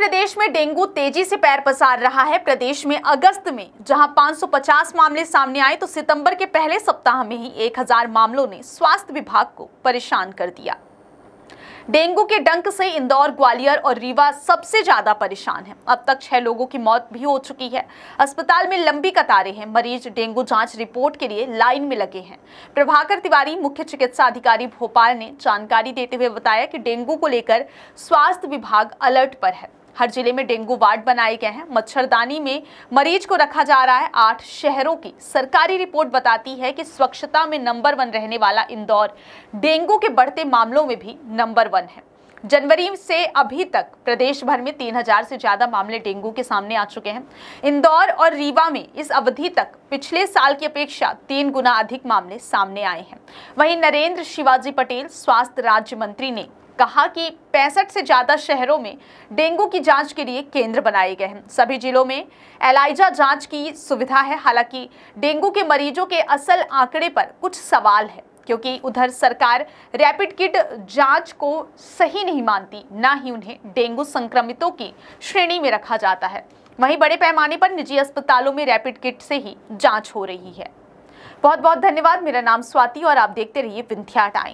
प्रदेश में डेंगू तेजी से पैर पसार रहा है प्रदेश में अगस्त में जहां 550 मामले सामने आए तो सितंबर के पहले सप्ताह में ही 1000 मामलों ने स्वास्थ्य विभाग को परेशान कर दिया डेंगू के डंक से इंदौर ग्वालियर और रीवा सबसे ज्यादा परेशान है अब तक छह लोगों की मौत भी हो चुकी है अस्पताल में लंबी कतारें हैं मरीज डेंगू जांच रिपोर्ट के लिए लाइन में लगे हैं प्रभाकर तिवारी मुख्य चिकित्सा अधिकारी भोपाल ने जानकारी देते हुए बताया कि डेंगू को लेकर स्वास्थ्य विभाग अलर्ट पर है हर जिले में डेंगू वार्ड बनाए गए हैं मच्छरदानी में मरीज को रखा जा रहा है आठ शहरों की सरकारी रिपोर्ट बताती है कि स्वच्छता में नंबर वन रहने वाला इंदौर डेंगू के बढ़ते मामलों में भी नंबर वन है जनवरी से अभी तक प्रदेश भर में 3000 से ज़्यादा मामले डेंगू के सामने आ चुके हैं इंदौर और रीवा में इस अवधि तक पिछले साल की अपेक्षा तीन गुना अधिक मामले सामने आए हैं वहीं नरेंद्र शिवाजी पटेल स्वास्थ्य राज्य मंत्री ने कहा कि पैंसठ से ज़्यादा शहरों में डेंगू की जांच के लिए केंद्र बनाए गए हैं सभी जिलों में एलाइजा जांच की सुविधा है हालांकि डेंगू के मरीजों के असल आंकड़े पर कुछ सवाल है क्योंकि उधर सरकार रैपिड किट जांच को सही नहीं मानती ना ही उन्हें डेंगू संक्रमितों की श्रेणी में रखा जाता है वहीं बड़े पैमाने पर निजी अस्पतालों में रैपिड किट से ही जांच हो रही है बहुत बहुत धन्यवाद मेरा नाम स्वाति और आप देखते रहिए विंध्या टाइम